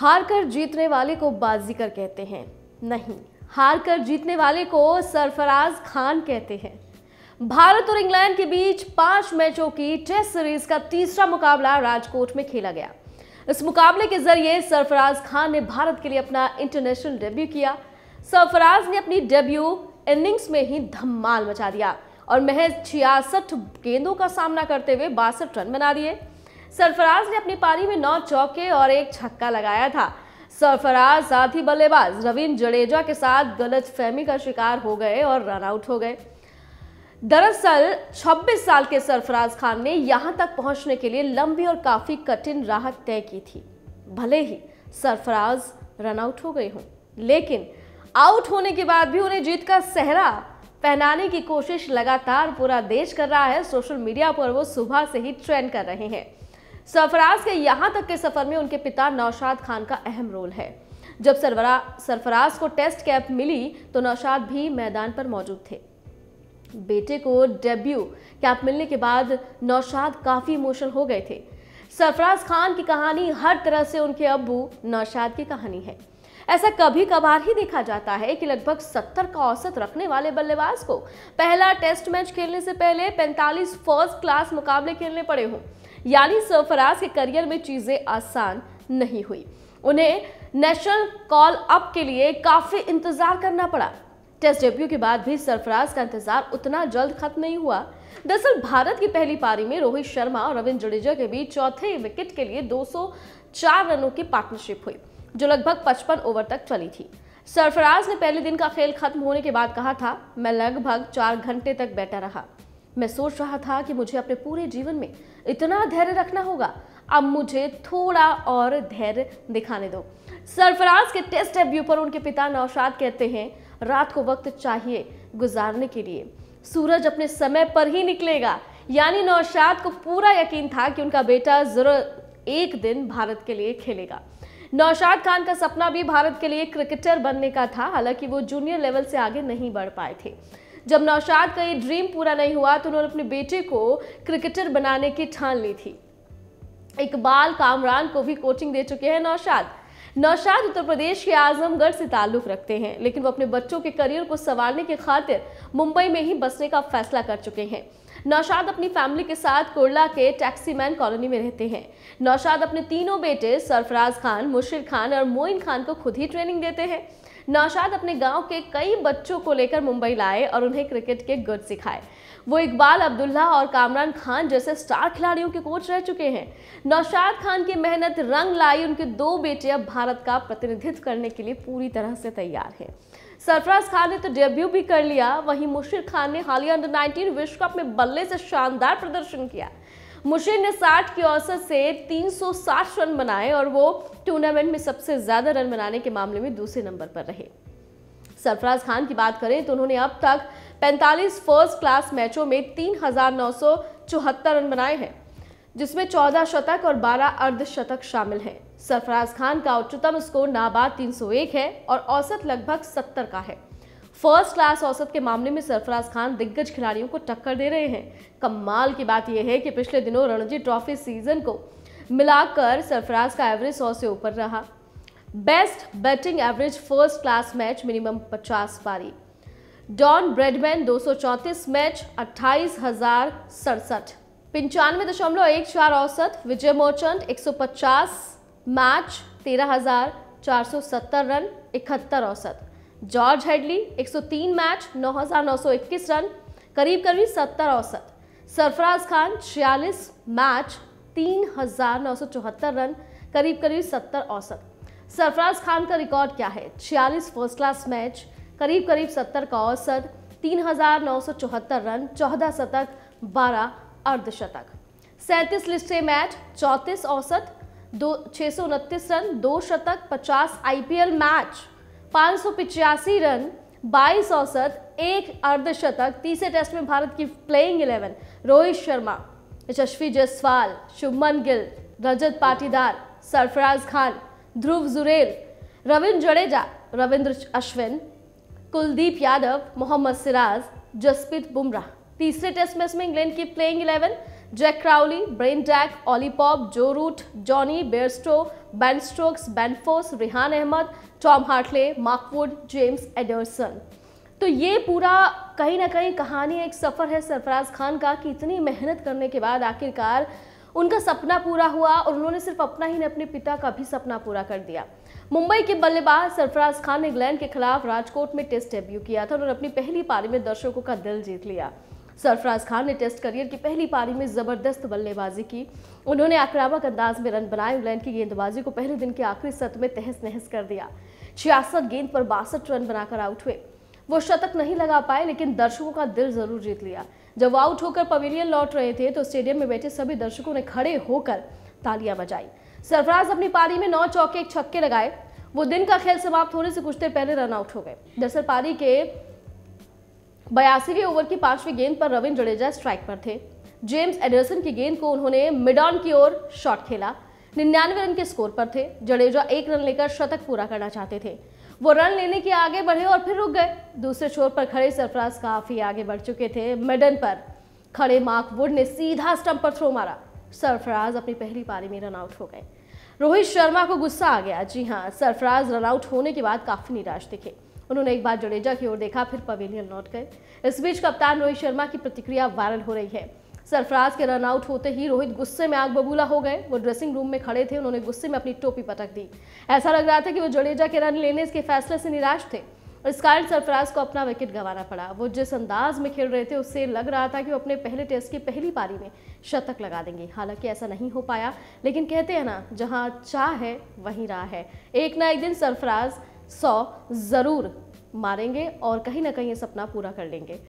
हार कर जीतने वाले को बाजीगर कहते हैं नहीं हार कर जीतने वाले को सरफराज खान कहते हैं भारत और इंग्लैंड के बीच पांच मैचों की टेस्ट सीरीज का तीसरा मुकाबला राजकोट में खेला गया इस मुकाबले के जरिए सरफराज खान ने भारत के लिए अपना इंटरनेशनल डेब्यू किया सरफराज ने अपनी डेब्यू इनिंग्स में ही धमाल मचा दिया और महज छियासठ गेंदों का सामना करते हुए बासठ रन बना दिए सरफराज ने अपनी पारी में नौ चौके और एक छक्का लगाया था सरफराज साथ ही बल्लेबाज रविंद्र जडेजा के साथ गलत फहमी का शिकार हो गए और रन आउट हो गए दरअसल 26 साल के सरफराज खान ने यहां तक पहुंचने के लिए लंबी और काफी कठिन राहत तय की थी भले ही सरफराज रन आउट हो गए हों लेकिन आउट होने के बाद भी उन्हें जीत का सहरा पहनाने की कोशिश लगातार पूरा देश कर रहा है सोशल मीडिया पर वो सुबह से ही ट्रेंड कर रहे हैं सरफराज के यहां तक के सफ़र में उनके पिता नौशाद खान का अहम रोल है जब सरवरा सरफराज को टेस्ट कैप मिली तो नौशाद भी मैदान पर मौजूद थे बेटे को डेब्यू कैप मिलने के बाद नौशाद काफ़ी इमोशनल हो गए थे सरफराज खान की कहानी हर तरह से उनके अबू नौशाद की कहानी है ऐसा कभी कभार ही देखा जाता है कि लगभग 70 का औसत रखने वाले बल्लेबाज को पहला टेस्ट मैच खेलने से पहले 45 फर्स्ट क्लास मुकाबले खेलने पड़े हों यानी सरफराज के करियर में चीज़ें आसान नहीं हुई उन्हें नेशनल कॉल अप के लिए काफ़ी इंतज़ार करना पड़ा टेस्ट डेब्यू के बाद भी सरफराज का इंतजार उतना जल्द खत्म नहीं हुआ दरअसल भारत की पहली पारी में रोहित शर्मा और रविंद्र जडेजा के बीच चौथे विकेट के लिए 204 रनों की पार्टनरशिप हुई जो लगभग 55 ओवर तक चली थी सरफराज ने पहले दिन का खेल खत्म होने के बाद कहा था मैं लगभग चार घंटे तक बैठा रहा मैं सोच रहा था कि मुझे अपने पूरे जीवन में इतना धैर्य रखना होगा अब मुझे थोड़ा और धैर्य दिखाने दो सरफराज के टेस्ट डेब्यू पर उनके पिता नौशाद कहते हैं रात को वक्त चाहिए गुजारने के लिए सूरज अपने समय पर ही निकलेगा यानी नौशाद को पूरा यकीन था कि उनका बेटा जरूर एक दिन भारत के लिए खेलेगा नौशाद खान का सपना भी भारत के लिए क्रिकेटर बनने का था हालांकि वो जूनियर लेवल से आगे नहीं बढ़ पाए थे जब नौशाद का ये ड्रीम पूरा नहीं हुआ तो उन्होंने अपने बेटे को क्रिकेटर बनाने की ठान ली थी इकबाल कामरान को भी कोचिंग दे चुके हैं नौशाद नौशाद उत्तर प्रदेश के आजमगढ़ से ताल्लुक रखते हैं लेकिन वो अपने बच्चों के करियर को संवारने की खातिर मुंबई में ही बसने का फैसला कर चुके हैं नौशाद अपनी फैमिली के साथ कोरला के टैक्सीमैन कॉलोनी में रहते हैं नौशाद अपने तीनों बेटे सरफराज खान मुशीर खान और मोइन खान को खुद ही ट्रेनिंग देते हैं नौशाद अपने गांव के कई बच्चों को लेकर मुंबई लाए और उन्हें क्रिकेट के गुर सिखाए वो इकबाल अब्दुल्ला और कामरान खान जैसे स्टार खिलाड़ियों के कोच रह चुके हैं नौशाद खान की मेहनत रंग लाई उनके दो बेटे अब भारत का प्रतिनिधित्व करने के लिए पूरी तरह से तैयार हैं सरफराज खान ने तो डेब्यू भी कर लिया वहीं मुशीर खान ने हालिया अंडर 19 विश्व कप में बल्ले से शानदार प्रदर्शन किया मुशीर ने साठ की औसत से 360 रन बनाए और वो टूर्नामेंट में सबसे ज़्यादा रन बनाने के मामले में दूसरे नंबर पर रहे सरफराज खान की बात करें तो उन्होंने अब तक 45 फर्स्ट क्लास मैचों में तीन रन बनाए हैं जिसमें 14 शतक और 12 अर्धशतक शामिल हैं सरफराज खान का उच्चतम स्कोर नाबाद 301 है और औसत लगभग 70 का है फर्स्ट क्लास औसत के मामले में सरफराज खान दिग्गज खिलाड़ियों को टक्कर दे रहे हैं कमाल की बात यह है कि पिछले दिनों रणजी ट्रॉफी सीजन को मिलाकर सरफराज का एवरेज सौ से ऊपर रहा best batting average first class match minimum 50 पारी डॉन ब्रेडमैन 234 मैच अट्ठाईस हजार सड़सठ पंचानवे दशमलव एक चार औसत विजय मोचंद 150 मैच 13,470 रन इकहत्तर औसत जॉर्ज हेडली 103 मैच 9,921 रन करीब करीब सत्तर औसत सरफराज खान छियालीस मैच तीन रन करीब करीब सत्तर औसत सरफराज खान का रिकॉर्ड क्या है छियालीस फर्स्ट क्लास मैच करीब करीब सत्तर का औसत 3,974 रन चौदह शतक बारह अर्धशतक सैंतीस लिस्ट मैच चौंतीस औसत दो छः रन दो शतक पचास आईपीएल मैच पाँच रन 22 औसत एक अर्धशतक तीसरे टेस्ट में भारत की प्लेइंग 11 रोहित शर्मा यशस्वी जायसवाल शुभमन गिल रजत पाटीदार सरफराज खान ध्रुव जुरेल रविंद्र जडेजा रविंद्र अश्विन कुलदीप यादव मोहम्मद सिराज जसप्रीत बुमराह तीसरे टेस्ट मैच में इंग्लैंड की playing Jack Crawley Ben Duckett Ollie Pope Joe Root Jonny Bairstow Ben Stokes Ben Foakes Rehan Ahmed Tom Hartley Mark Wood James Anderson तो ये पूरा कहीं ना कहीं कहानी एक सफ़र है सरफराज खान का कि इतनी मेहनत करने के बाद आखिरकार उनका सपना पूरा हुआ और उन्होंने सिर्फ अपना ही नहीं अपने पिता का भी सपना पूरा कर दिया मुंबई के बल्लेबाज सरफराज खान ने इंग्लैंड के खिलाफ राजकोट में टेस्ट डेब्यू किया था उन्होंने अपनी पहली पारी में दर्शकों का दिल जीत लिया सरफराज खान ने टेस्ट करियर की पहली पारी में ज़बरदस्त बल्लेबाजी की उन्होंने आक्रामक अंदाज में रन बनाए इंग्लैंड की गेंदबाजी को पहले दिन के आखिरी सत्र में तहस नहस कर दिया छियासठ गेंद पर बासठ रन बनाकर आउट हुए वो शतक नहीं लगा पाए लेकिन दर्शकों का दिल जरूर जीत लिया जब आउट होकर पवेलियन लौट रहे थे तो स्टेडियम में बैठे सभी दर्शकों ने खड़े होकर तालियां बजाई सरफराज अपनी पारी में नौ चौके एक छक्के लगाए वो दिन का खेल समाप्त होने से कुछ देर पहले रन आउट हो गए दरअसल पारी के बयासीवें ओवर की पांचवी गेंद पर रविंद्र जडेजा स्ट्राइक पर थे जेम्स एडरसन की गेंद को उन्होंने मिड ऑन की ओर शॉट खेला निन्यानवे रन के स्कोर पर थे जडेजा एक रन लेकर शतक पूरा करना चाहते थे वो रन लेने के आगे बढ़े और फिर रुक गए दूसरे छोर पर खड़े सरफराज काफी आगे बढ़ चुके थे मिडन पर खड़े मार्क वुड ने सीधा स्टंप पर थ्रो मारा सरफराज अपनी पहली पारी में रनआउट हो गए रोहित शर्मा को गुस्सा आ गया जी हाँ सरफराज रनआउट होने के बाद काफी निराश दिखे उन्होंने एक बार जडेजा की ओर देखा फिर पवेलियन लौट गए इस बीच कप्तान रोहित शर्मा की प्रतिक्रिया वायरल हो रही है सरफराज के रन आउट होते ही रोहित गुस्से में आग बबूला हो गए वो ड्रेसिंग रूम में खड़े थे उन्होंने गुस्से में अपनी टोपी पटक दी ऐसा लग रहा था कि वो जडेजा के रन लेने के फैसले से निराश थे इस कारण सरफराज को अपना विकेट गंवाना पड़ा वो जिस अंदाज में खेल रहे थे उससे लग रहा था कि वो अपने पहले टेस्ट की पहली पारी में शतक लगा देंगे हालांकि ऐसा नहीं हो पाया लेकिन कहते हैं ना जहां चाह है वहीं राह है एक ना एक दिन सरफराज सौ ज़रूर मारेंगे और कहीं ना कहीं ये सपना पूरा कर लेंगे